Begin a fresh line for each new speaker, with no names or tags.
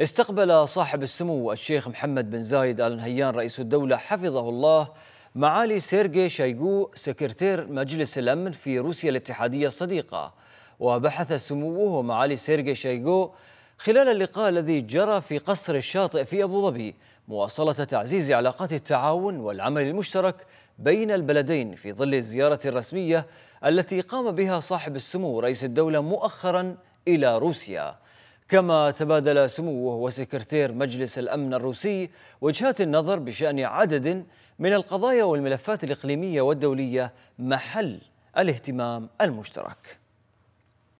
استقبل صاحب السمو الشيخ محمد بن زايد آل نهيان رئيس الدولة حفظه الله معالي سيرجي شايغو سكرتير مجلس الأمن في روسيا الاتحادية الصديقة وبحث سموه معالي سيرجي شايغو خلال اللقاء الذي جرى في قصر الشاطئ في أبو ظبي مواصلة تعزيز علاقات التعاون والعمل المشترك بين البلدين في ظل الزيارة الرسمية التي قام بها صاحب السمو رئيس الدولة مؤخرا إلى روسيا كما تبادل سموه وسكرتير مجلس الأمن الروسي وجهات النظر بشأن عدد من القضايا والملفات الإقليمية والدولية محل الاهتمام المشترك